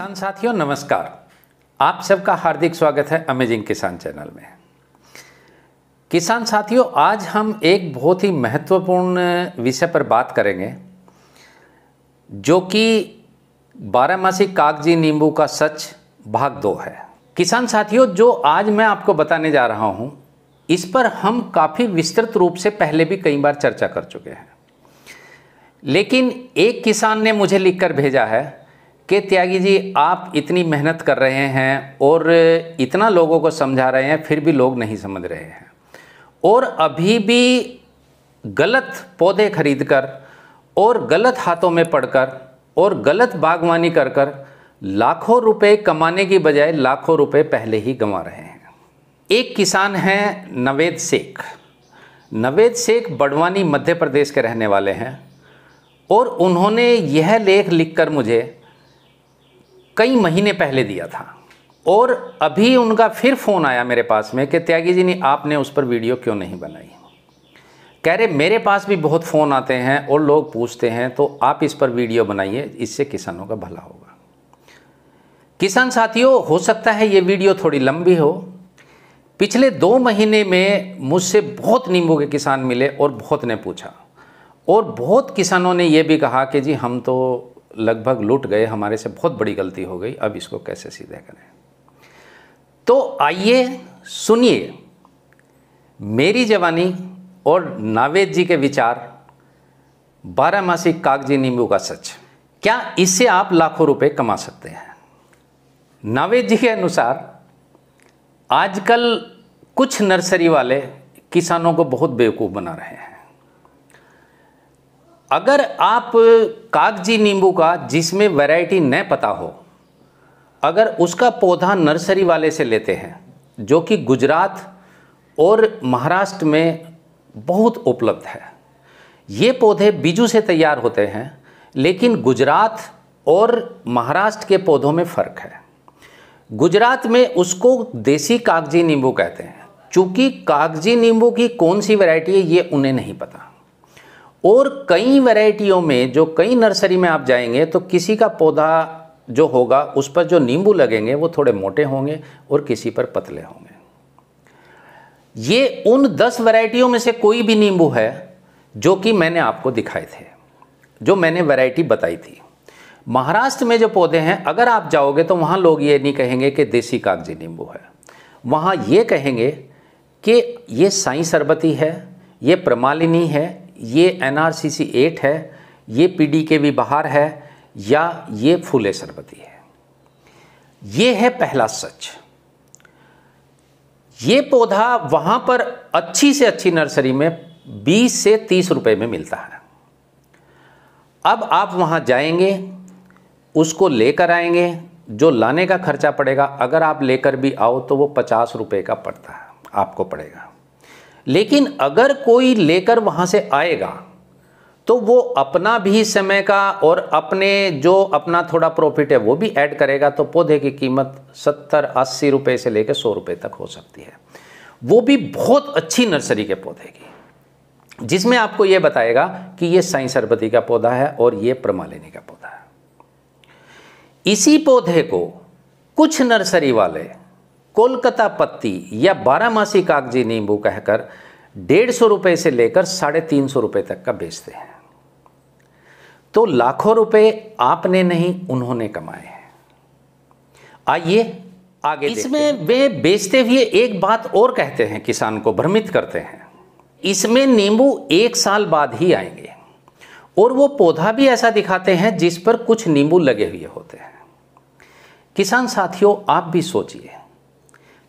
किसान साथियों नमस्कार आप सबका हार्दिक स्वागत है अमेजिंग किसान चैनल में किसान साथियों आज हम एक बहुत ही महत्वपूर्ण विषय पर बात करेंगे जो कि बारहमासी कागजी नींबू का सच भाग दो है किसान साथियों जो आज मैं आपको बताने जा रहा हूं इस पर हम काफ़ी विस्तृत रूप से पहले भी कई बार चर्चा कर चुके हैं लेकिन एक किसान ने मुझे लिखकर भेजा है कि त्यागी जी आप इतनी मेहनत कर रहे हैं और इतना लोगों को समझा रहे हैं फिर भी लोग नहीं समझ रहे हैं और अभी भी गलत पौधे खरीद कर और गलत हाथों में पड़कर और गलत बागवानी कर कर लाखों रुपए कमाने की बजाय लाखों रुपए पहले ही गंवा रहे हैं एक किसान हैं नवेद शेख नवेद शेख बड़वानी मध्य प्रदेश के रहने वाले हैं और उन्होंने यह लेख लिखकर मुझे कई महीने पहले दिया था और अभी उनका फिर फ़ोन आया मेरे पास में कि त्यागी जी ने आपने उस पर वीडियो क्यों नहीं बनाई कह रहे मेरे पास भी बहुत फ़ोन आते हैं और लोग पूछते हैं तो आप इस पर वीडियो बनाइए इससे किसानों का भला होगा किसान साथियों हो सकता है ये वीडियो थोड़ी लंबी हो पिछले दो महीने में मुझसे बहुत नींबू के किसान मिले और बहुत ने पूछा और बहुत किसानों ने यह भी कहा कि जी हम तो लगभग लुट गए हमारे से बहुत बड़ी गलती हो गई अब इसको कैसे सीधे करें तो आइए सुनिए मेरी जवानी और नावेद जी के विचार बारहमासी कागजी नींबू का सच क्या इससे आप लाखों रुपए कमा सकते हैं नावेद जी के अनुसार आजकल कुछ नर्सरी वाले किसानों को बहुत बेवकूफ़ बना रहे हैं अगर आप कागजी नींबू का जिसमें वैरायटी न पता हो अगर उसका पौधा नर्सरी वाले से लेते हैं जो कि गुजरात और महाराष्ट्र में बहुत उपलब्ध है ये पौधे बीजू से तैयार होते हैं लेकिन गुजरात और महाराष्ट्र के पौधों में फ़र्क है गुजरात में उसको देसी कागजी नींबू कहते हैं चूँकि कागजी नींबू की कौन सी वैरायटी है ये उन्हें नहीं पता और कई वैरायटियों में जो कई नर्सरी में आप जाएंगे तो किसी का पौधा जो होगा उस पर जो नींबू लगेंगे वो थोड़े मोटे होंगे और किसी पर पतले होंगे ये उन दस वैरायटियों में से कोई भी नींबू है जो कि मैंने आपको दिखाए थे जो मैंने वैरायटी बताई थी महाराष्ट्र में जो पौधे हैं अगर आप जाओगे तो वहाँ लोग ये नहीं कहेंगे कि देसी कागजी नींबू है वहाँ ये कहेंगे कि ये साई सरबती है ये प्रमालिनी है ये N R C C eight है ये पी डी के भी बाहर है या ये फूले सरबती है ये है पहला सच ये पौधा वहां पर अच्छी से अच्छी नर्सरी में 20 से 30 रुपए में मिलता है अब आप वहां जाएंगे उसको लेकर आएंगे जो लाने का खर्चा पड़ेगा अगर आप लेकर भी आओ तो वो पचास रुपये का पड़ता है आपको पड़ेगा लेकिन अगर कोई लेकर वहाँ से आएगा तो वो अपना भी समय का और अपने जो अपना थोड़ा प्रॉफिट है वो भी ऐड करेगा तो पौधे की कीमत सत्तर अस्सी रुपये से लेकर सौ रुपये तक हो सकती है वो भी बहुत अच्छी नर्सरी के पौधे की जिसमें आपको ये बताएगा कि ये साई सरबती का पौधा है और ये प्रमालिनी का पौधा है इसी पौधे को कुछ नर्सरी वाले कोलकाता पत्ती या मासी कागजी नींबू कहकर डेढ़ सौ रुपये से लेकर साढ़े तीन सौ रुपये तक का बेचते हैं तो लाखों रुपए आपने नहीं उन्होंने कमाए हैं आइए आगे इसमें वे बेचते हुए एक बात और कहते हैं किसान को भ्रमित करते हैं इसमें नींबू एक साल बाद ही आएंगे और वो पौधा भी ऐसा दिखाते हैं जिस पर कुछ नींबू लगे हुए होते हैं किसान साथियों आप भी सोचिए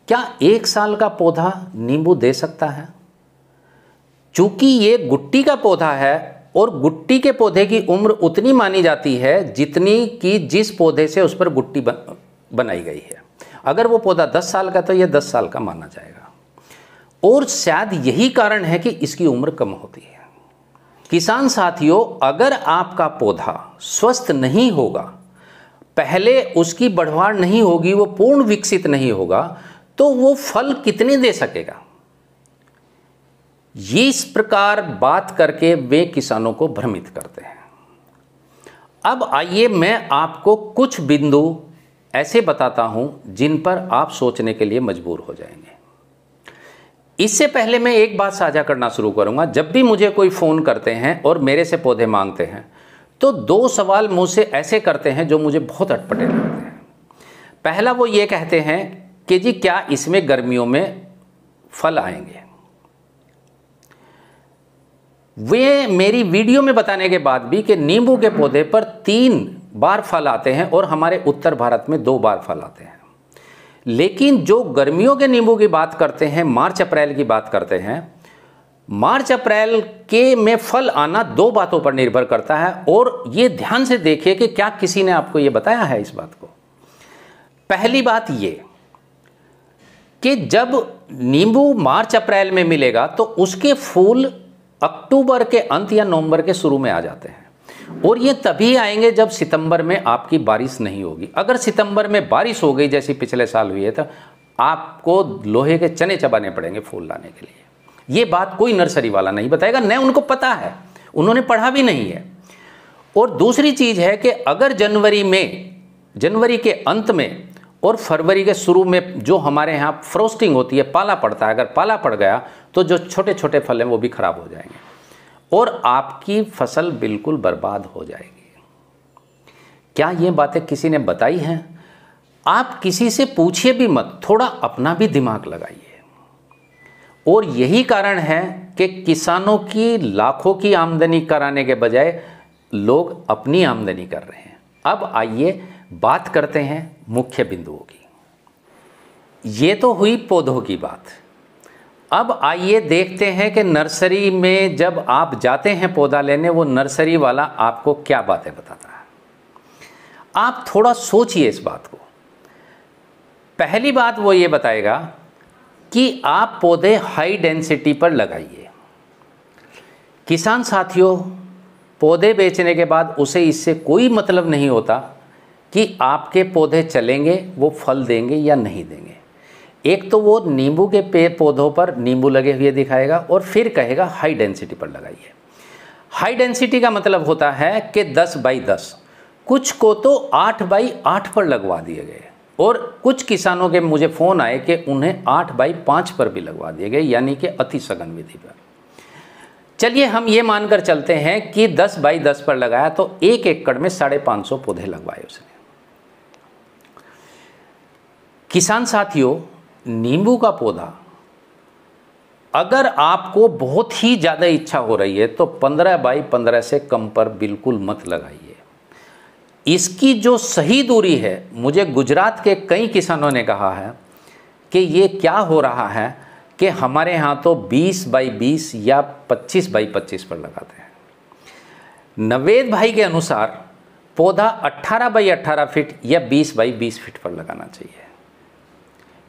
क्या एक साल का पौधा नींबू दे सकता है चूंकि ये गुट्टी का पौधा है और गुट्टी के पौधे की उम्र उतनी मानी जाती है जितनी कि जिस पौधे से उस पर गुट्टी बनाई गई है अगर वो पौधा 10 साल का तो ये 10 साल का माना जाएगा और शायद यही कारण है कि इसकी उम्र कम होती है किसान साथियों अगर आपका पौधा स्वस्थ नहीं होगा पहले उसकी बढ़वार नहीं होगी वो पूर्ण विकसित नहीं होगा तो वो फल कितने दे सकेगा ये इस प्रकार बात करके वे किसानों को भ्रमित करते हैं अब आइए मैं आपको कुछ बिंदु ऐसे बताता हूं जिन पर आप सोचने के लिए मजबूर हो जाएंगे इससे पहले मैं एक बात साझा करना शुरू करूंगा जब भी मुझे कोई फ़ोन करते हैं और मेरे से पौधे मांगते हैं तो दो सवाल मुझसे ऐसे करते हैं जो मुझे बहुत अटपटे लगते हैं पहला वो ये कहते हैं कि जी क्या इसमें गर्मियों में फल आएंगे वे मेरी वीडियो में बताने के बाद भी कि नींबू के पौधे पर तीन बार फल आते हैं और हमारे उत्तर भारत में दो बार फल आते हैं लेकिन जो गर्मियों के नींबू की बात करते हैं मार्च अप्रैल की बात करते हैं मार्च अप्रैल के में फल आना दो बातों पर निर्भर करता है और ये ध्यान से देखिए कि क्या किसी ने आपको ये बताया है इस बात को पहली बात ये कि जब नींबू मार्च अप्रैल में मिलेगा तो उसके फूल अक्टूबर के अंत या नवंबर के शुरू में आ जाते हैं और ये तभी आएंगे जब सितंबर में आपकी बारिश नहीं होगी अगर सितंबर में बारिश हो गई जैसी पिछले साल हुई है तो आपको लोहे के चने चबाने पड़ेंगे फूल लाने के लिए ये बात कोई नर्सरी वाला नहीं बताएगा न उनको पता है उन्होंने पढ़ा भी नहीं है और दूसरी चीज़ है कि अगर जनवरी में जनवरी के अंत में और फरवरी के शुरू में जो हमारे यहाँ फ्रोस्टिंग होती है पाला पड़ता है अगर पाला पड़ गया तो जो छोटे छोटे फल हैं वो भी खराब हो जाएंगे और आपकी फसल बिल्कुल बर्बाद हो जाएगी क्या ये बातें किसी ने बताई हैं आप किसी से पूछिए भी मत थोड़ा अपना भी दिमाग लगाइए और यही कारण है कि किसानों की लाखों की आमदनी कराने के बजाय लोग अपनी आमदनी कर रहे हैं अब आइए बात करते हैं मुख्य बिंदुओं की ये तो हुई पौधों की बात अब आइए देखते हैं कि नर्सरी में जब आप जाते हैं पौधा लेने वो नर्सरी वाला आपको क्या बातें बताता है आप थोड़ा सोचिए इस बात को पहली बात वो ये बताएगा कि आप पौधे हाई डेंसिटी पर लगाइए किसान साथियों पौधे बेचने के बाद उसे इससे कोई मतलब नहीं होता कि आपके पौधे चलेंगे वो फल देंगे या नहीं देंगे एक तो वो नींबू के पेड़ पौधों पर नींबू लगे हुए दिखाएगा और फिर कहेगा हाई डेंसिटी पर लगाइए हाई डेंसिटी का मतलब होता है कि 10 बाई 10 कुछ को तो 8 बाई 8 पर लगवा दिए गए और कुछ किसानों के मुझे फ़ोन आए कि उन्हें 8 बाई 5 पर भी लगवा दिए गए यानी कि अति सघन विधि पर चलिए हम ये मानकर चलते हैं कि 10 बाई 10 पर लगाया तो एक एकड़ में साढ़े पाँच सौ पौधे लगवाए उसने किसान साथियों नींबू का पौधा अगर आपको बहुत ही ज़्यादा इच्छा हो रही है तो 15 बाई 15 से कम पर बिल्कुल मत लगाइए इसकी जो सही दूरी है मुझे गुजरात के कई किसानों ने कहा है कि ये क्या हो रहा है कि हमारे यहाँ तो 20 बाई 20 या 25 बाई 25 पर लगाते हैं नवेद भाई के अनुसार पौधा 18 बाई 18 फीट या 20 बाई 20 फीट पर लगाना चाहिए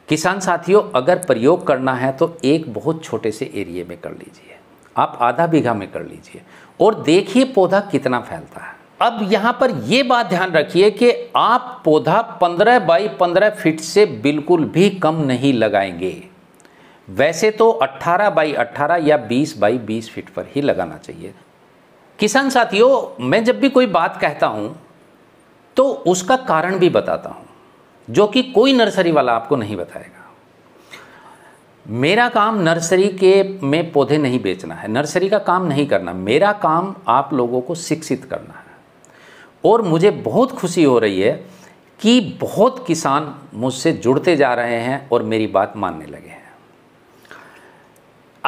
किसान साथियों अगर प्रयोग करना है तो एक बहुत छोटे से एरिए में कर लीजिए आप आधा बीघा में कर लीजिए और देखिए पौधा कितना फैलता है अब यहाँ पर ये बात ध्यान रखिए कि आप पौधा 15 बाई 15 फीट से बिल्कुल भी कम नहीं लगाएंगे वैसे तो 18 बाई 18 या 20 बाई 20 फीट पर ही लगाना चाहिए किसान साथियों मैं जब भी कोई बात कहता हूँ तो उसका कारण भी बताता हूँ जो कि कोई नर्सरी वाला आपको नहीं बताएगा मेरा काम नर्सरी के में पौधे नहीं बेचना है नर्सरी का काम नहीं करना मेरा काम आप लोगों को शिक्षित करना है और मुझे बहुत खुशी हो रही है कि बहुत किसान मुझसे जुड़ते जा रहे हैं और मेरी बात मानने लगे हैं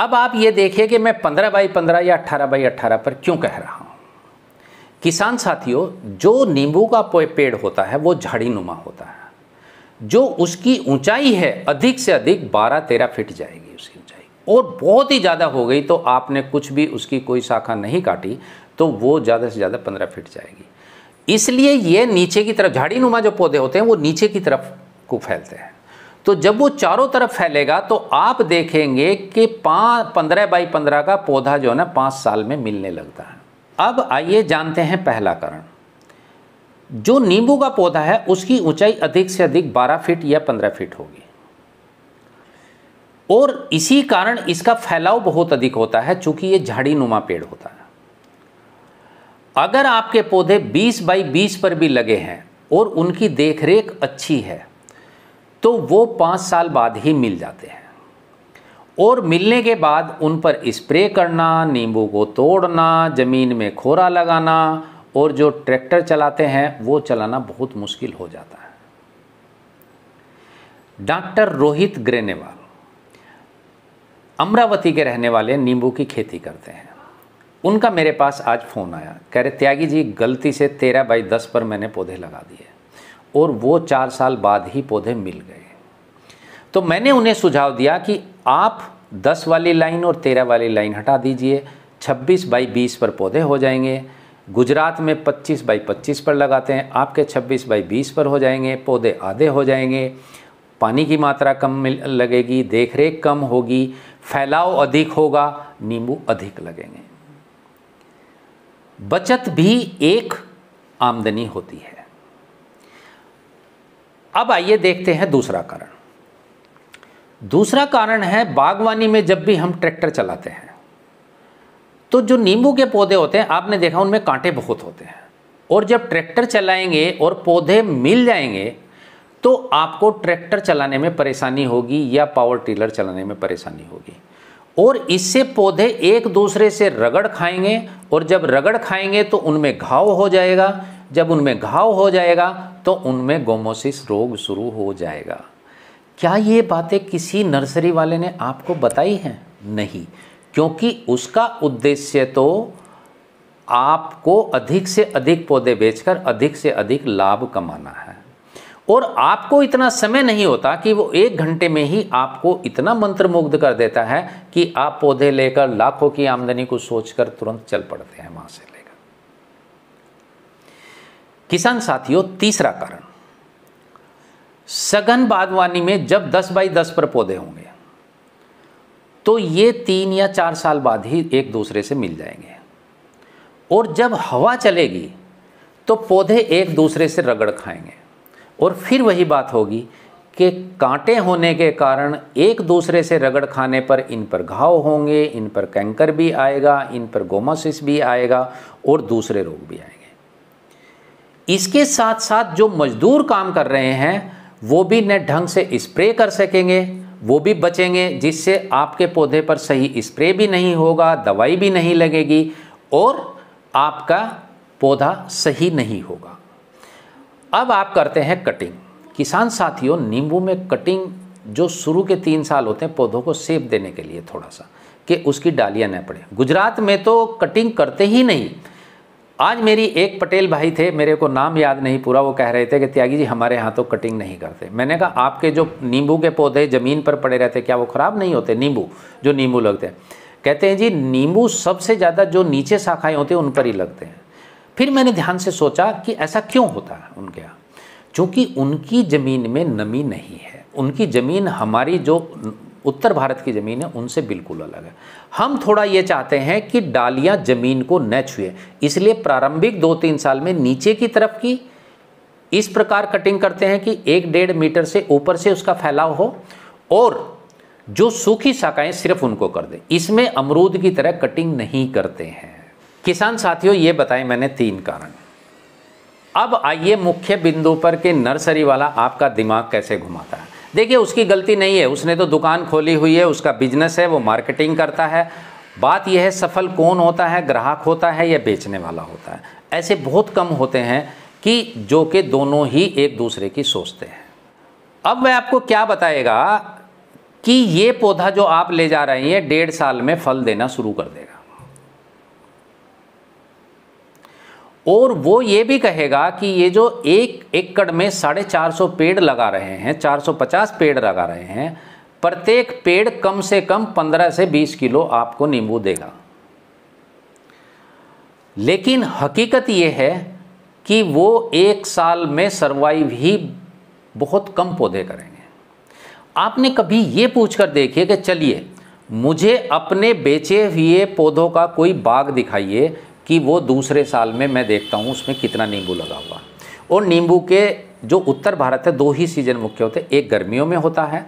अब आप ये देखिए कि मैं पंद्रह बाई पंद्रह या अट्ठारह बाई अट्ठारह पर क्यों कह रहा हूँ किसान साथियों जो नींबू का पेड़ होता है वो झाड़ी नुमा होता है जो उसकी ऊंचाई है अधिक से अधिक 12-13 फीट जाएगी उसकी ऊंचाई और बहुत ही ज़्यादा हो गई तो आपने कुछ भी उसकी कोई शाखा नहीं काटी तो वो ज़्यादा से ज़्यादा 15 फीट जाएगी इसलिए ये नीचे की तरफ झाड़ी नुमा जो पौधे होते हैं वो नीचे की तरफ को फैलते हैं तो जब वो चारों तरफ फैलेगा तो आप देखेंगे कि पाँच पंद्रह बाई पंद्रह का पौधा जो है ना पाँच साल में मिलने लगता है अब आइए जानते हैं पहला कारण जो नींबू का पौधा है उसकी ऊंचाई अधिक से अधिक 12 फीट या 15 फीट होगी और इसी कारण इसका फैलाव बहुत अधिक होता है चूंकि ये झाड़ी नुमा पेड़ होता है अगर आपके पौधे 20 बाई 20 पर भी लगे हैं और उनकी देखरेख अच्छी है तो वो पाँच साल बाद ही मिल जाते हैं और मिलने के बाद उन पर स्प्रे करना नींबू को तोड़ना ज़मीन में खोरा लगाना और जो ट्रैक्टर चलाते हैं वो चलाना बहुत मुश्किल हो जाता है डॉक्टर रोहित ग्रेनेवाल अमरावती के रहने वाले नींबू की खेती करते हैं उनका मेरे पास आज फ़ोन आया कह रहे त्यागी जी गलती से तेरह बाई दस पर मैंने पौधे लगा दिए और वो चार साल बाद ही पौधे मिल गए तो मैंने उन्हें सुझाव दिया कि आप दस वाली लाइन और तेरह वाली लाइन हटा दीजिए छब्बीस बाई बीस पर पौधे हो जाएंगे गुजरात में 25 बाई 25 पर लगाते हैं आपके 26 बाई 20 पर हो जाएंगे पौधे आधे हो जाएंगे पानी की मात्रा कम लगेगी देखरेख कम होगी फैलाव अधिक होगा नींबू अधिक लगेंगे बचत भी एक आमदनी होती है अब आइए देखते हैं दूसरा कारण दूसरा कारण है बागवानी में जब भी हम ट्रैक्टर चलाते हैं तो जो नींबू के पौधे होते हैं आपने देखा उनमें कांटे बहुत होते हैं और जब ट्रैक्टर चलाएंगे और पौधे मिल जाएंगे तो आपको ट्रैक्टर चलाने में परेशानी होगी या पावर टिलर चलाने में परेशानी होगी और इससे पौधे एक दूसरे से रगड़ खाएंगे और जब रगड़ खाएंगे तो उनमें घाव हो जाएगा जब उनमें घाव हो जाएगा तो उनमें गोमोसिस रोग शुरू हो जाएगा क्या ये बातें किसी नर्सरी वाले ने आपको बताई हैं नहीं क्योंकि उसका उद्देश्य तो आपको अधिक से अधिक पौधे बेचकर अधिक से अधिक लाभ कमाना है और आपको इतना समय नहीं होता कि वो एक घंटे में ही आपको इतना मंत्रमुग्ध कर देता है कि आप पौधे लेकर लाखों की आमदनी को सोचकर तुरंत चल पड़ते हैं वहां से लेकर किसान साथियों तीसरा कारण सघन बागवानी में जब 10 बाई 10 पर पौधे होंगे तो ये तीन या चार साल बाद ही एक दूसरे से मिल जाएंगे और जब हवा चलेगी तो पौधे एक दूसरे से रगड़ खाएंगे और फिर वही बात होगी कि कांटे होने के कारण एक दूसरे से रगड़ खाने पर इन पर घाव होंगे इन पर कैंकर भी आएगा इन पर गोमासिस भी आएगा और दूसरे रोग भी आएंगे इसके साथ साथ जो मजदूर काम कर रहे हैं वो भी न ढंग से स्प्रे कर सकेंगे वो भी बचेंगे जिससे आपके पौधे पर सही स्प्रे भी नहीं होगा दवाई भी नहीं लगेगी और आपका पौधा सही नहीं होगा अब आप करते हैं कटिंग किसान साथियों नींबू में कटिंग जो शुरू के तीन साल होते हैं पौधों को सेब देने के लिए थोड़ा सा कि उसकी डालियाँ न पड़े गुजरात में तो कटिंग करते ही नहीं आज मेरी एक पटेल भाई थे मेरे को नाम याद नहीं पूरा वो कह रहे थे कि त्यागी जी हमारे यहाँ तो कटिंग नहीं करते मैंने कहा आपके जो नींबू के पौधे ज़मीन पर पड़े रहते क्या वो ख़राब नहीं होते नींबू जो नींबू लगते हैं कहते हैं जी नींबू सबसे ज़्यादा जो नीचे शाखाएँ होती हैं उन पर ही लगते हैं फिर मैंने ध्यान से सोचा कि ऐसा क्यों होता है उनके यहाँ चूँकि उनकी ज़मीन में नमी नहीं है उनकी ज़मीन हमारी जो उत्तर भारत की ज़मीन है उनसे बिल्कुल अलग है हम थोड़ा ये चाहते हैं कि डालियाँ ज़मीन को न छुए इसलिए प्रारंभिक दो तीन साल में नीचे की तरफ की इस प्रकार कटिंग करते हैं कि एक डेढ़ मीटर से ऊपर से उसका फैलाव हो और जो सूखी शाखाएं सिर्फ उनको कर दें इसमें अमरूद की तरह कटिंग नहीं करते हैं किसान साथियों ये बताए मैंने तीन कारण अब आइए मुख्य बिंदु पर के नर्सरी वाला आपका दिमाग कैसे घुमाता है देखिए उसकी गलती नहीं है उसने तो दुकान खोली हुई है उसका बिजनेस है वो मार्केटिंग करता है बात यह है सफल कौन होता है ग्राहक होता है या बेचने वाला होता है ऐसे बहुत कम होते हैं कि जो कि दोनों ही एक दूसरे की सोचते हैं अब मैं आपको क्या बताएगा कि ये पौधा जो आप ले जा रहे हैं डेढ़ साल में फल देना शुरू कर देगा और वो ये भी कहेगा कि ये जो एक एकड़ में साढ़े चार सौ पेड़ लगा रहे हैं चार सौ पचास पेड़ लगा रहे हैं प्रत्येक पेड़ कम से कम पंद्रह से बीस किलो आपको नींबू देगा लेकिन हकीकत ये है कि वो एक साल में सर्वाइव ही बहुत कम पौधे करेंगे आपने कभी ये पूछकर देखिए कि चलिए मुझे अपने बेचे हुए पौधों का कोई बाग दिखाइए कि वो दूसरे साल में मैं देखता हूँ उसमें कितना नींबू लगा हुआ और नींबू के जो उत्तर भारत है दो ही सीज़न मुख्य होते हैं एक गर्मियों में होता है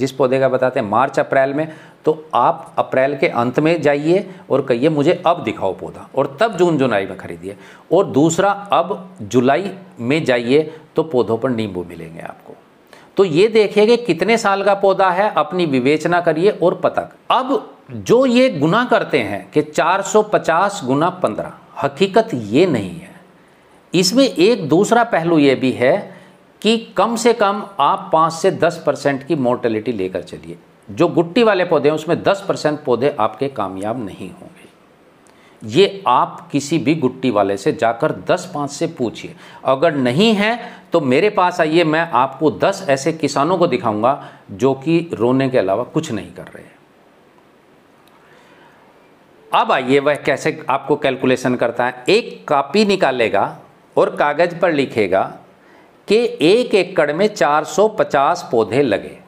जिस पौधे का बताते हैं मार्च अप्रैल में तो आप अप्रैल के अंत में जाइए और कहिए मुझे अब दिखाओ पौधा और तब जून जुलाई में खरीदिए और दूसरा अब जुलाई में जाइए तो पौधों पर नींबू मिलेंगे आपको तो ये देखिए कि कितने साल का पौधा है अपनी विवेचना करिए और पतक अब जो ये गुना करते हैं कि 450 गुना पंद्रह हकीकत ये नहीं है इसमें एक दूसरा पहलू ये भी है कि कम से कम आप पाँच से दस परसेंट की मोर्टेलिटी लेकर चलिए जो गुट्टी वाले पौधे हैं उसमें दस परसेंट पौधे आपके कामयाब नहीं होंगे ये आप किसी भी गुट्टी वाले से जाकर दस पाँच से पूछिए अगर नहीं है तो मेरे पास आइए मैं आपको दस ऐसे किसानों को दिखाऊंगा जो कि रोने के अलावा कुछ नहीं कर रहे अब आइए वह कैसे आपको कैलकुलेशन करता है एक कापी निकालेगा और कागज़ पर लिखेगा कि एक एकड़ में 450 पौधे लगे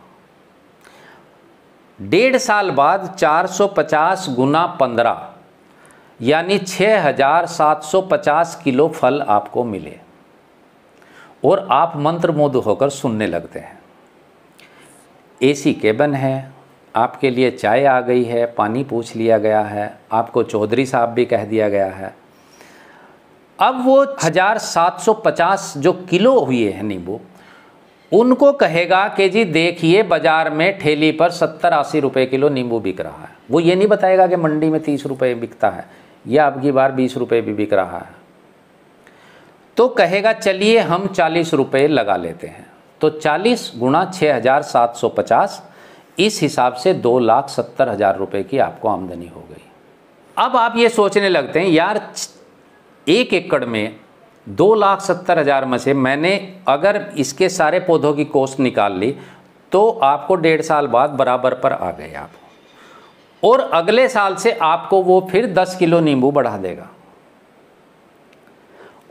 डेढ़ साल बाद 450 गुना पंद्रह यानी 6750 किलो फल आपको मिले और आप मंत्रमुग्ध होकर सुनने लगते हैं एसी केबन है आपके लिए चाय आ गई है पानी पूछ लिया गया है आपको चौधरी साहब भी कह दिया गया है अब वो हज़ार सात सौ पचास जो किलो हुए हैं नींबू उनको कहेगा कि जी देखिए बाज़ार में ठेली पर सत्तर अस्सी रुपये किलो नींबू बिक रहा है वो ये नहीं बताएगा कि मंडी में तीस रुपये बिकता है यह आपकी बार बीस रुपये भी बिक रहा है तो कहेगा चलिए हम चालीस रुपये लगा लेते हैं तो चालीस गुणा छः हज़ार सात सौ पचास इस हिसाब से दो लाख सत्तर हज़ार रुपये की आपको आमदनी हो गई अब आप ये सोचने लगते हैं यार एक एकड़ में दो लाख सत्तर हज़ार में से मैंने अगर इसके सारे पौधों की कोस्ट निकाल ली तो आपको डेढ़ साल बाद बराबर पर आ गए आप और अगले साल से आपको वो फिर 10 किलो नींबू बढ़ा देगा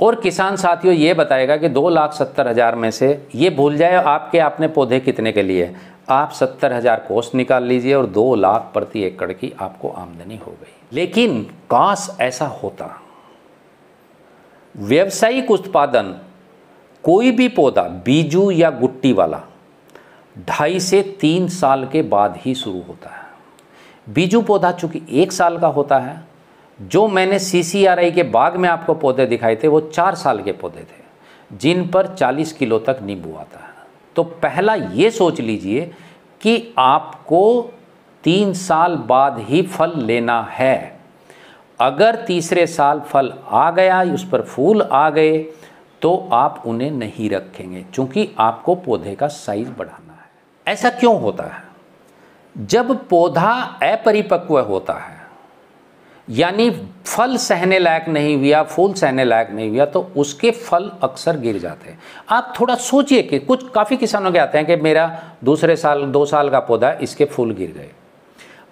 और किसान साथियों ये बताएगा कि दो लाख सत्तर हज़ार में से ये भूल जाए आपके आपने पौधे कितने के लिए आप सत्तर हज़ार कोस्ट निकाल लीजिए और दो लाख प्रति एकड़ की आपको आमदनी हो गई लेकिन काश ऐसा होता व्यवसायिक उत्पादन कोई भी पौधा बीजू या गुट्टी वाला ढाई से तीन साल के बाद ही शुरू होता है बीजू पौधा चूंकि एक साल का होता है जो मैंने सी के बाग में आपको पौधे दिखाए थे वो चार साल के पौधे थे जिन पर 40 किलो तक नींबू आता है तो पहला ये सोच लीजिए कि आपको तीन साल बाद ही फल लेना है अगर तीसरे साल फल आ गया उस पर फूल आ गए तो आप उन्हें नहीं रखेंगे क्योंकि आपको पौधे का साइज बढ़ाना है ऐसा क्यों होता है जब पौधा अपरिपक्व होता है यानी फल सहने लायक नहीं हुआ फूल सहने लायक नहीं हुआ तो उसके फल अक्सर गिर जाते हैं आप थोड़ा सोचिए कि कुछ काफ़ी किसानों के आते हैं कि मेरा दूसरे साल दो साल का पौधा इसके फूल गिर गए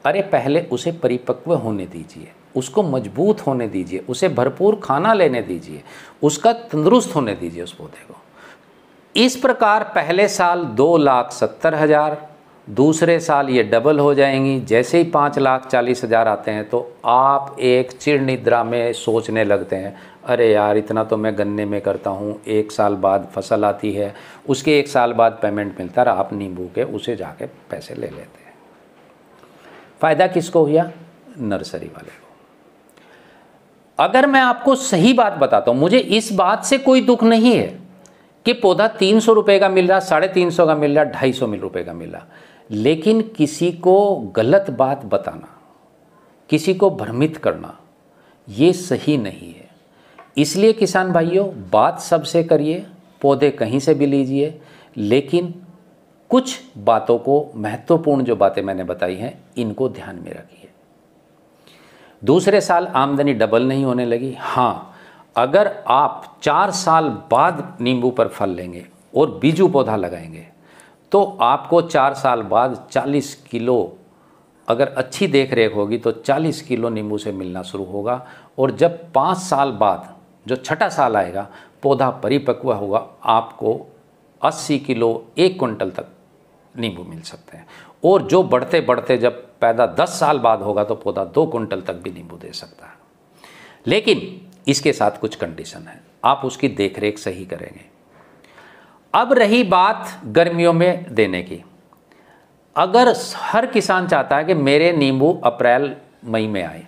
अरे पहले उसे परिपक्व होने दीजिए उसको मजबूत होने दीजिए उसे भरपूर खाना लेने दीजिए उसका तंदुरुस्त होने दीजिए उस पौधे को इस प्रकार पहले साल दो लाख सत्तर हज़ार दूसरे साल ये डबल हो जाएंगी जैसे ही पाँच लाख चालीस हज़ार आते हैं तो आप एक चिर निद्रा में सोचने लगते हैं अरे यार इतना तो मैं गन्ने में करता हूँ एक साल बाद फसल आती है उसके एक साल बाद पेमेंट मिलता है आप नींबू के उसे जाके पैसे ले लेते हैं फ़ायदा किसको हुआ नर्सरी वाले को अगर मैं आपको सही बात बताता हूँ मुझे इस बात से कोई दुख नहीं है कि पौधा तीन सौ रुपये का मिल रहा साढ़े तीन सौ का मिल रहा ढाई सौ रुपये का मिल रहा लेकिन किसी को गलत बात बताना किसी को भ्रमित करना ये सही नहीं है इसलिए किसान भाइयों बात सबसे करिए पौधे कहीं से भी लीजिए लेकिन कुछ बातों को महत्वपूर्ण जो बातें मैंने बताई हैं इनको ध्यान में रखिए दूसरे साल आमदनी डबल नहीं होने लगी हाँ अगर आप चार साल बाद नींबू पर फल लेंगे और बीजू पौधा लगाएंगे तो आपको चार साल बाद 40 किलो अगर अच्छी देख रेख होगी तो 40 किलो नींबू से मिलना शुरू होगा और जब पाँच साल बाद जो छठा साल आएगा पौधा परिपक्व होगा आपको 80 किलो एक कुंटल तक नींबू मिल सकते हैं और जो बढ़ते बढ़ते जब पैदा 10 साल बाद होगा तो पौधा दो कुंटल तक भी नींबू दे सकता है लेकिन इसके साथ कुछ कंडीशन है आप उसकी देखरेख सही करेंगे अब रही बात गर्मियों में देने की अगर हर किसान चाहता है कि मेरे नींबू अप्रैल मई में आए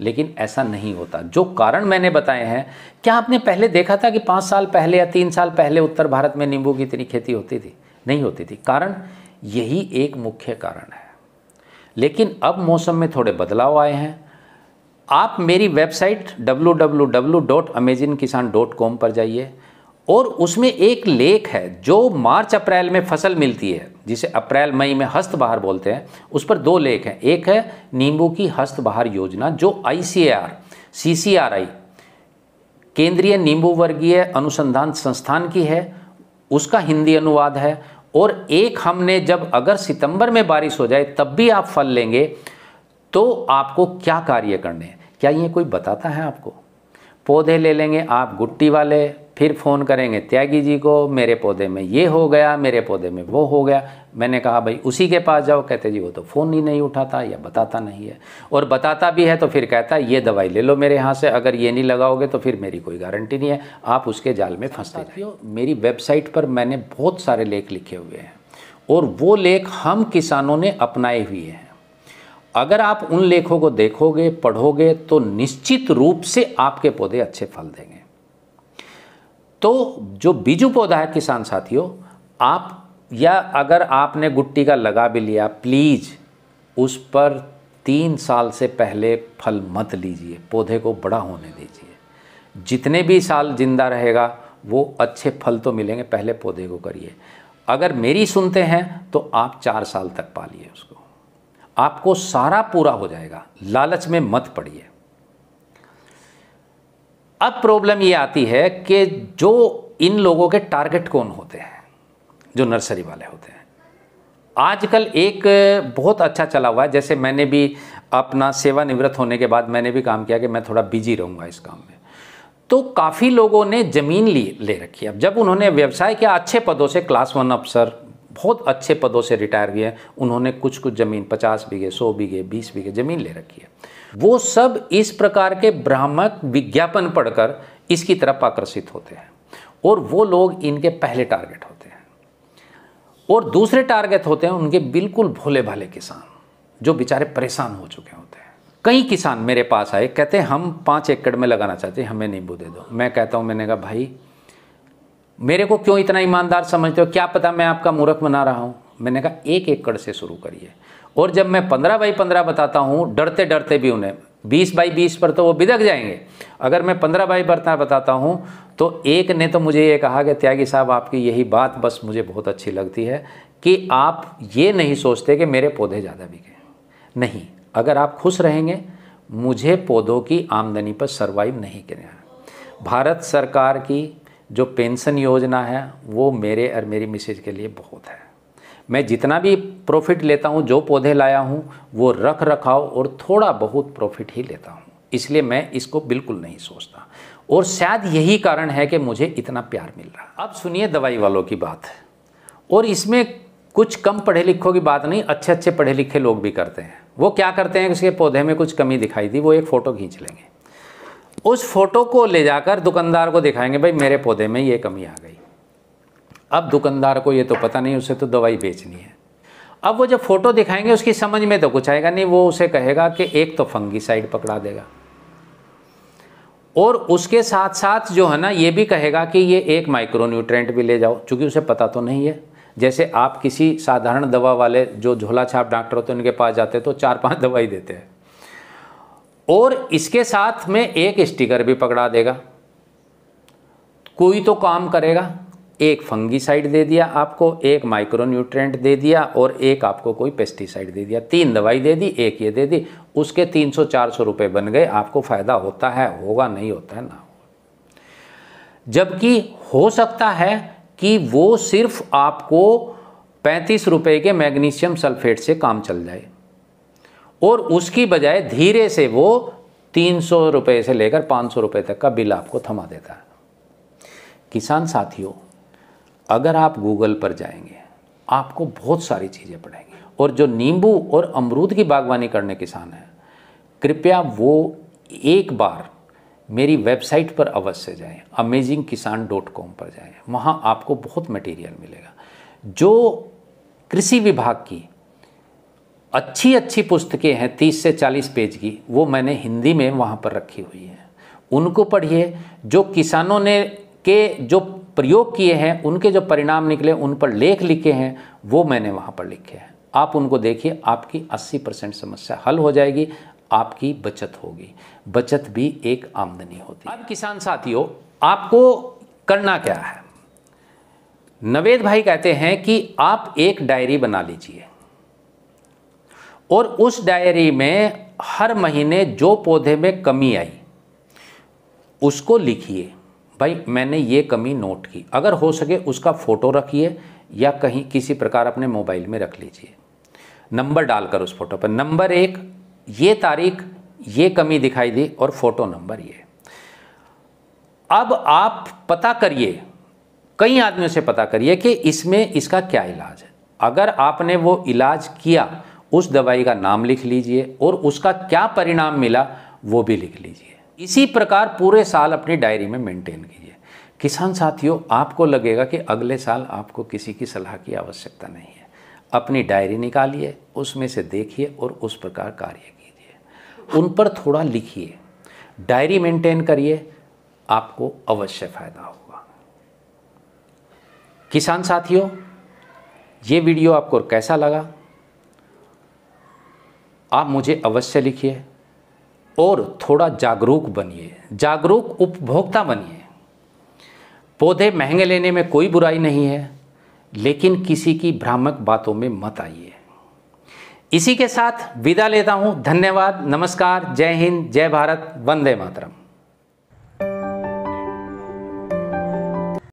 लेकिन ऐसा नहीं होता जो कारण मैंने बताए हैं क्या आपने पहले देखा था कि पाँच साल पहले या तीन साल पहले उत्तर भारत में नींबू की इतनी खेती होती थी नहीं होती थी कारण यही एक मुख्य कारण है लेकिन अब मौसम में थोड़े बदलाव आए हैं आप मेरी वेबसाइट कॉम पर जाइए और उसमें एक लेख है जो मार्च अप्रैल में फसल मिलती है जिसे अप्रैल मई में हस्त बहार बोलते हैं उस पर दो लेख हैं एक है नींबू की हस्त बहार योजना जो आई C R C C R आई केंद्रीय नींबू वर्गीय अनुसंधान संस्थान की है उसका हिंदी अनुवाद है और एक हमने जब अगर सितंबर में बारिश हो जाए तब भी आप फल लेंगे तो आपको क्या कार्य करने हैं क्या ये कोई बताता है आपको पौधे ले लेंगे आप गुट्टी वाले फिर फ़ोन करेंगे त्यागी जी को मेरे पौधे में ये हो गया मेरे पौधे में वो हो गया मैंने कहा भाई उसी के पास जाओ कहते जी वो तो फ़ोन ही नहीं उठाता या बताता नहीं है और बताता भी है तो फिर कहता है ये दवाई ले लो मेरे यहाँ से अगर ये नहीं लगाओगे तो फिर मेरी कोई गारंटी नहीं है आप उसके जाल में फंसते हो मेरी वेबसाइट पर मैंने बहुत सारे लेख लिखे हुए हैं और वो लेख हम किसानों ने अपनाए हुए हैं अगर आप उन लेखों को देखोगे पढ़ोगे तो निश्चित रूप से आपके पौधे अच्छे फल देंगे तो जो बीजू पौधा है किसान साथियों आप या अगर आपने गुट्टी का लगा भी लिया प्लीज़ उस पर तीन साल से पहले फल मत लीजिए पौधे को बड़ा होने दीजिए जितने भी साल जिंदा रहेगा वो अच्छे फल तो मिलेंगे पहले पौधे को करिए अगर मेरी सुनते हैं तो आप चार साल तक पालिए उसको आपको सारा पूरा हो जाएगा लालच में मत पड़िए अब प्रॉब्लम ये आती है कि जो इन लोगों के टारगेट कौन होते हैं जो नर्सरी वाले होते हैं आजकल एक बहुत अच्छा चला हुआ है जैसे मैंने भी अपना सेवानिवृत्त होने के बाद मैंने भी काम किया कि मैं थोड़ा बिजी रहूँगा इस काम में तो काफ़ी लोगों ने ज़मीन ली ले रखी है अब जब उन्होंने व्यवसाय किया अच्छे पदों से क्लास वन अफसर बहुत अच्छे पदों से रिटायर हुए उन्होंने कुछ कुछ ज़मीन पचास बीघे सौ बीघे बीस बीघे ज़मीन ले रखी है वो सब इस प्रकार के भ्रामक विज्ञापन पढ़कर इसकी तरफ आकर्षित होते हैं और वो लोग इनके पहले टारगेट होते हैं और दूसरे टारगेट होते हैं उनके बिल्कुल भोले भाले किसान जो बेचारे परेशान हो चुके होते हैं कई किसान मेरे पास आए कहते हैं हम पाँच एकड़ में लगाना चाहते हैं हमें नींबू दे दो मैं कहता हूँ मैंने कहा भाई मेरे को क्यों इतना ईमानदार समझते हो क्या पता मैं आपका मूर्ख बना रहा हूँ मैंने कहा एक एकड़ से शुरू करिए और जब मैं पंद्रह बाई पंद्रह बताता हूँ डरते डरते भी उन्हें बीस बाई बीस पर तो वो बिदक जाएंगे अगर मैं पंद्रह बाई पंद्रह बताता हूँ तो एक ने तो मुझे ये कहा कि त्यागी साहब आपकी यही बात बस मुझे बहुत अच्छी लगती है कि आप ये नहीं सोचते कि मेरे पौधे ज़्यादा बिके नहीं अगर आप खुश रहेंगे मुझे पौधों की आमदनी पर सर्वाइव नहीं करना भारत सरकार की जो पेंशन योजना है वो मेरे और मेरी मिसेज के लिए बहुत है मैं जितना भी प्रॉफिट लेता हूँ जो पौधे लाया हूँ वो रख रखाव और थोड़ा बहुत प्रॉफिट ही लेता हूँ इसलिए मैं इसको बिल्कुल नहीं सोचता और शायद यही कारण है कि मुझे इतना प्यार मिल रहा अब सुनिए दवाई वालों की बात और इसमें कुछ कम पढ़े लिखों की बात नहीं अच्छे अच्छे पढ़े लिखे लोग भी करते हैं वो क्या करते हैं उसके पौधे में कुछ कमी दिखाई दी वो एक फ़ोटो खींच लेंगे उस फोटो को ले जाकर दुकानदार को दिखाएंगे भाई मेरे पौधे में ये कमी आ गई अब दुकानदार को ये तो पता नहीं उसे तो दवाई बेचनी है अब वो जब फ़ोटो दिखाएंगे उसकी समझ में तो कुछ आएगा नहीं वो उसे कहेगा कि एक तो फंगी साइड पकड़ा देगा और उसके साथ साथ जो है ना ये भी कहेगा कि ये एक माइक्रोन्यूट्रेंट भी ले जाओ चूँकि उसे पता तो नहीं है जैसे आप किसी साधारण दवा वाले जो झोला छाप डॉक्टर होते हैं उनके पास जाते तो चार पांच दवाई देते हैं और इसके साथ में एक स्टिकर भी पकड़ा देगा कोई तो काम करेगा एक फंगीसाइड दे दिया आपको एक माइक्रोन्यूट्रेंट दे दिया और एक आपको कोई पेस्टिसाइड दे दिया तीन दवाई दे दी एक ये दे दी उसके 300-400 रुपए बन गए आपको फ़ायदा होता है होगा नहीं होता है ना होगा जबकि हो सकता है कि वो सिर्फ आपको पैंतीस रुपए के मैग्नीशियम सल्फेट से काम चल जाए और उसकी बजाय धीरे से वो तीन सौ से लेकर पाँच सौ तक का बिल आपको थमा देता है किसान साथियों अगर आप गूगल पर जाएंगे आपको बहुत सारी चीज़ें पढ़ेंगी और जो नींबू और अमरूद की बागवानी करने किसान हैं कृपया वो एक बार मेरी वेबसाइट पर अवश्य जाएं अमेजिंग किसान डॉट कॉम पर जाएं वहाँ आपको बहुत मटेरियल मिलेगा जो कृषि विभाग की अच्छी अच्छी पुस्तकें हैं तीस से चालीस पेज की वो मैंने हिंदी में वहाँ पर रखी हुई है उनको पढ़िए जो किसानों ने के जो प्रयोग किए हैं उनके जो परिणाम निकले उन पर लेख लिखे हैं वो मैंने वहाँ पर लिखे हैं आप उनको देखिए आपकी 80 परसेंट समस्या हल हो जाएगी आपकी बचत होगी बचत भी एक आमदनी होती है अब किसान साथियों आपको करना क्या है नवेद भाई कहते हैं कि आप एक डायरी बना लीजिए और उस डायरी में हर महीने जो पौधे में कमी आई उसको लिखिए भाई मैंने ये कमी नोट की अगर हो सके उसका फ़ोटो रखिए या कहीं किसी प्रकार अपने मोबाइल में रख लीजिए नंबर डालकर उस फोटो पर नंबर एक ये तारीख ये कमी दिखाई दी और फोटो नंबर ये अब आप पता करिए कई आदमियों से पता करिए कि इसमें इसका क्या इलाज है अगर आपने वो इलाज किया उस दवाई का नाम लिख लीजिए और उसका क्या परिणाम मिला वो भी लिख लीजिए इसी प्रकार पूरे साल अपनी डायरी में मेंटेन कीजिए किसान साथियों आपको लगेगा कि अगले साल आपको किसी की सलाह की आवश्यकता नहीं है अपनी डायरी निकालिए उसमें से देखिए और उस प्रकार कार्य कीजिए उन पर थोड़ा लिखिए डायरी मेंटेन करिए आपको अवश्य फायदा होगा किसान साथियों ये वीडियो आपको कैसा लगा आप मुझे अवश्य लिखिए और थोड़ा जागरूक बनिए जागरूक उपभोक्ता बनिए पौधे महंगे लेने में कोई बुराई नहीं है लेकिन किसी की भ्रामक बातों में मत आइए इसी के साथ विदा लेता हूँ धन्यवाद नमस्कार जय हिंद जय भारत वंदे मातरम